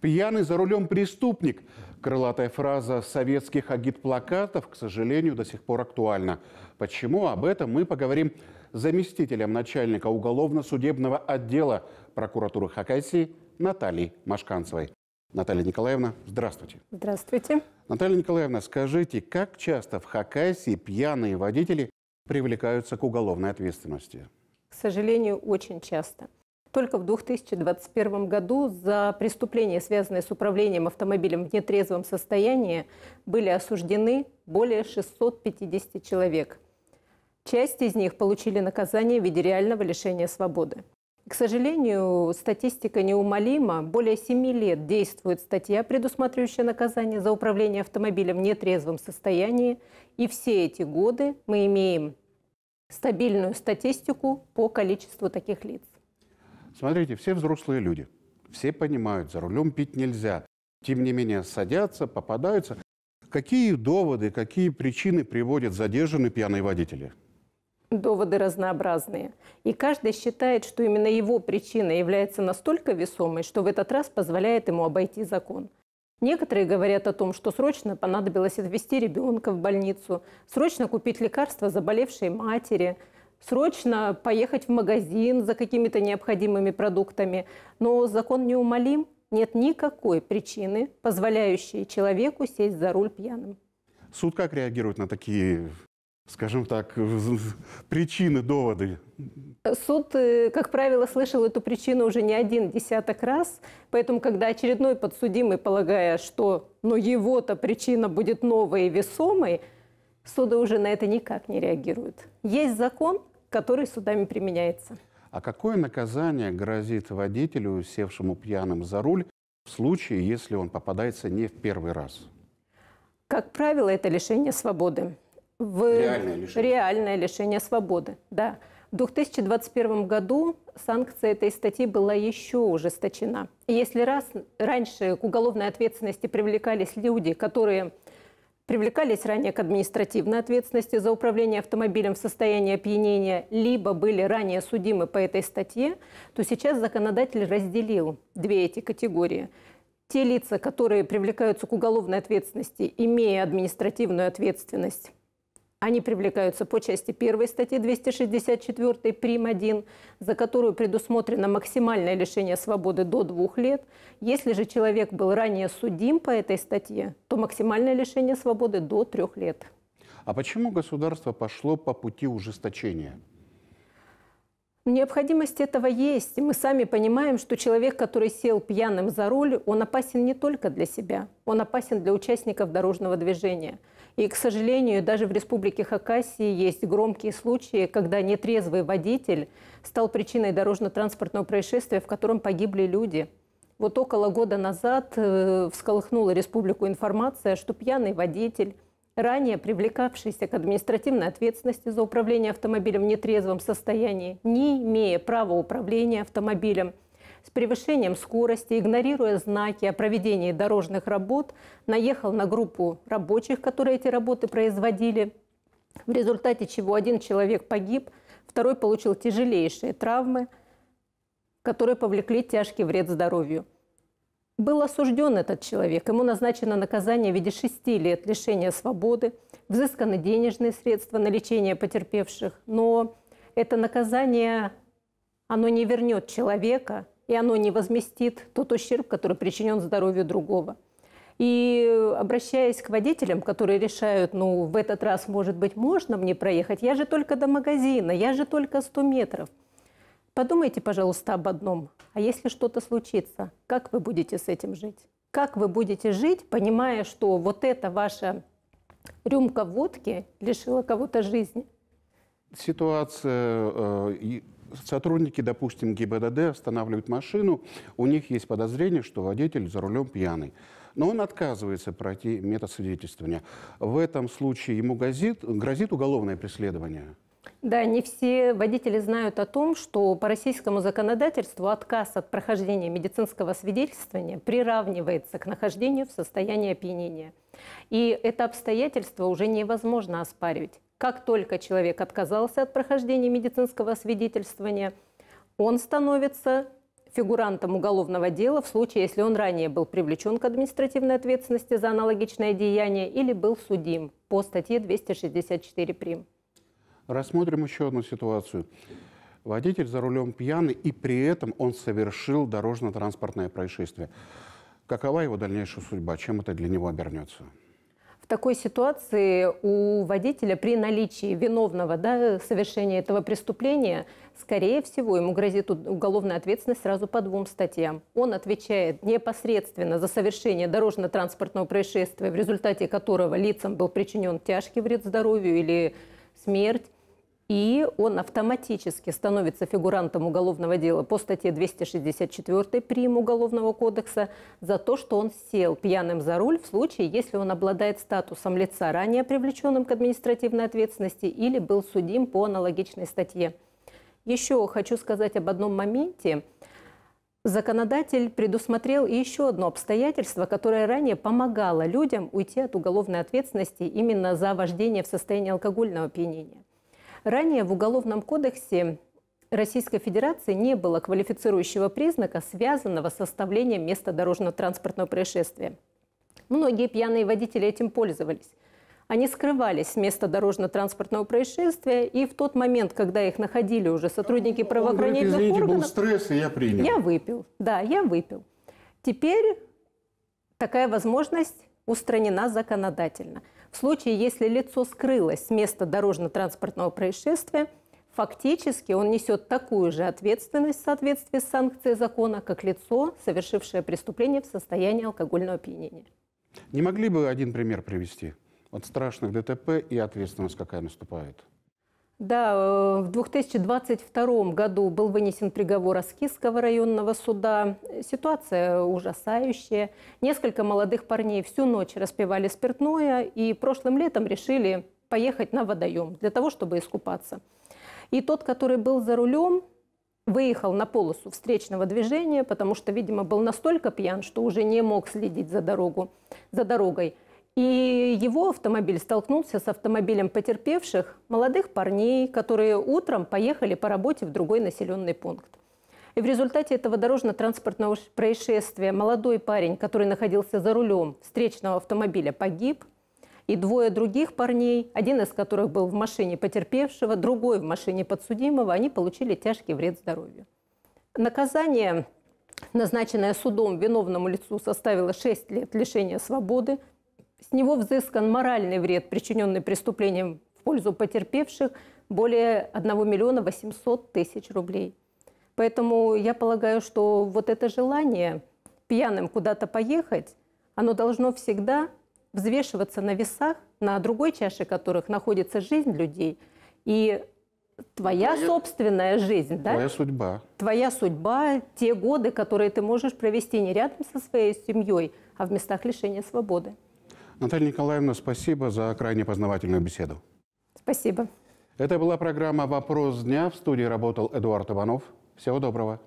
Пьяный за рулем преступник. Крылатая фраза советских агитплакатов, к сожалению, до сих пор актуальна. Почему? Об этом мы поговорим с заместителем начальника уголовно-судебного отдела прокуратуры Хакасии Натальей Машканцевой. Наталья Николаевна, здравствуйте. Здравствуйте. Наталья Николаевна, скажите, как часто в Хакасии пьяные водители привлекаются к уголовной ответственности? К сожалению, очень часто. Только в 2021 году за преступления, связанные с управлением автомобилем в нетрезвом состоянии, были осуждены более 650 человек. Часть из них получили наказание в виде реального лишения свободы. К сожалению, статистика неумолима. Более семи лет действует статья, предусматривающая наказание за управление автомобилем в нетрезвом состоянии. И все эти годы мы имеем стабильную статистику по количеству таких лиц. Смотрите, все взрослые люди, все понимают, за рулем пить нельзя. Тем не менее, садятся, попадаются. Какие доводы, какие причины приводят задержанные пьяные водители? Доводы разнообразные. И каждый считает, что именно его причина является настолько весомой, что в этот раз позволяет ему обойти закон. Некоторые говорят о том, что срочно понадобилось отвезти ребенка в больницу, срочно купить лекарства заболевшей матери – срочно поехать в магазин за какими-то необходимыми продуктами. Но закон неумолим, нет никакой причины, позволяющей человеку сесть за руль пьяным. Суд как реагирует на такие, скажем так, причины, доводы? Суд, э, как правило, слышал эту причину уже не один десяток раз, поэтому, когда очередной подсудимый, полагая, что но ну, его-то причина будет новой и весомой – Суды уже на это никак не реагируют. Есть закон, который судами применяется. А какое наказание грозит водителю, севшему пьяным за руль, в случае, если он попадается не в первый раз? Как правило, это лишение свободы. В... Реальное лишение. Реальное лишение свободы, да. В 2021 году санкция этой статьи была еще ужесточена. И если раз раньше к уголовной ответственности привлекались люди, которые привлекались ранее к административной ответственности за управление автомобилем в состоянии опьянения, либо были ранее судимы по этой статье, то сейчас законодатель разделил две эти категории. Те лица, которые привлекаются к уголовной ответственности, имея административную ответственность они привлекаются по части 1 статьи 264 прим. 1, за которую предусмотрено максимальное лишение свободы до двух лет. Если же человек был ранее судим по этой статье, то максимальное лишение свободы до трех лет. А почему государство пошло по пути ужесточения? Необходимость этого есть. мы сами понимаем, что человек, который сел пьяным за руль, он опасен не только для себя, он опасен для участников дорожного движения – и, к сожалению, даже в республике Хакасии есть громкие случаи, когда нетрезвый водитель стал причиной дорожно-транспортного происшествия, в котором погибли люди. Вот около года назад э, всколыхнула республику информация, что пьяный водитель, ранее привлекавшийся к административной ответственности за управление автомобилем в нетрезвом состоянии, не имея права управления автомобилем – с превышением скорости, игнорируя знаки о проведении дорожных работ, наехал на группу рабочих, которые эти работы производили, в результате чего один человек погиб, второй получил тяжелейшие травмы, которые повлекли тяжкий вред здоровью. Был осужден этот человек. Ему назначено наказание в виде шести лет лишения свободы, взысканы денежные средства на лечение потерпевших. Но это наказание, оно не вернет человека и оно не возместит тот ущерб, который причинен здоровью другого. И обращаясь к водителям, которые решают, ну, в этот раз, может быть, можно мне проехать, я же только до магазина, я же только 100 метров. Подумайте, пожалуйста, об одном. А если что-то случится, как вы будете с этим жить? Как вы будете жить, понимая, что вот эта ваша рюмка водки лишила кого-то жизни? Ситуация э, сотрудники, допустим, ГИБДД останавливают машину, у них есть подозрение, что водитель за рулем пьяный. Но он отказывается пройти метод свидетельствования. В этом случае ему грозит, грозит уголовное преследование. Да, не все водители знают о том, что по российскому законодательству отказ от прохождения медицинского свидетельствования приравнивается к нахождению в состоянии опьянения. И это обстоятельство уже невозможно оспаривать. Как только человек отказался от прохождения медицинского освидетельствования, он становится фигурантом уголовного дела в случае, если он ранее был привлечен к административной ответственности за аналогичное деяние или был судим по статье 264 прим. Рассмотрим еще одну ситуацию. Водитель за рулем пьяный, и при этом он совершил дорожно-транспортное происшествие. Какова его дальнейшая судьба? Чем это для него обернется? такой ситуации у водителя при наличии виновного да, совершения этого преступления, скорее всего, ему грозит уголовная ответственность сразу по двум статьям. Он отвечает непосредственно за совершение дорожно-транспортного происшествия, в результате которого лицам был причинен тяжкий вред здоровью или смерть и он автоматически становится фигурантом уголовного дела по статье 264 прим. Уголовного кодекса за то, что он сел пьяным за руль в случае, если он обладает статусом лица, ранее привлеченным к административной ответственности или был судим по аналогичной статье. Еще хочу сказать об одном моменте. Законодатель предусмотрел еще одно обстоятельство, которое ранее помогало людям уйти от уголовной ответственности именно за вождение в состоянии алкогольного опьянения. Ранее в Уголовном кодексе Российской Федерации не было квалифицирующего признака, связанного с составлением места дорожно-транспортного происшествия. Многие пьяные водители этим пользовались. Они скрывались с места дорожно-транспортного происшествия, и в тот момент, когда их находили уже сотрудники Он ну, правоохранительных говорит, извините, органов... был стресс, и я принял. Я выпил, да, я выпил. Теперь такая возможность устранена законодательно – в случае, если лицо скрылось с места дорожно-транспортного происшествия, фактически он несет такую же ответственность в соответствии с санкцией закона, как лицо, совершившее преступление в состоянии алкогольного опьянения. Не могли бы один пример привести? От страшных ДТП и ответственность какая наступает? Да, э, в 2022 году был вынесен приговор Аскизского районного суда. Ситуация ужасающая. Несколько молодых парней всю ночь распивали спиртное и прошлым летом решили поехать на водоем для того, чтобы искупаться. И тот, который был за рулем, выехал на полосу встречного движения, потому что, видимо, был настолько пьян, что уже не мог следить за, дорогу, за дорогой. И его автомобиль столкнулся с автомобилем потерпевших, молодых парней, которые утром поехали по работе в другой населенный пункт. И в результате этого дорожно-транспортного происшествия молодой парень, который находился за рулем встречного автомобиля, погиб. И двое других парней, один из которых был в машине потерпевшего, другой в машине подсудимого, они получили тяжкий вред здоровью. Наказание, назначенное судом виновному лицу, составило 6 лет лишения свободы с него взыскан моральный вред, причиненный преступлением в пользу потерпевших, более 1 миллиона 800 тысяч рублей. Поэтому я полагаю, что вот это желание пьяным куда-то поехать, оно должно всегда взвешиваться на весах, на другой чаше которых находится жизнь людей и твоя твоя собственная жизнь, да? Твоя судьба. Твоя судьба, те годы, которые ты можешь провести не рядом со своей семьей, а в местах лишения свободы. Наталья Николаевна, спасибо за крайне познавательную беседу. Спасибо. Это была программа «Вопрос дня». В студии работал Эдуард Иванов. Всего доброго.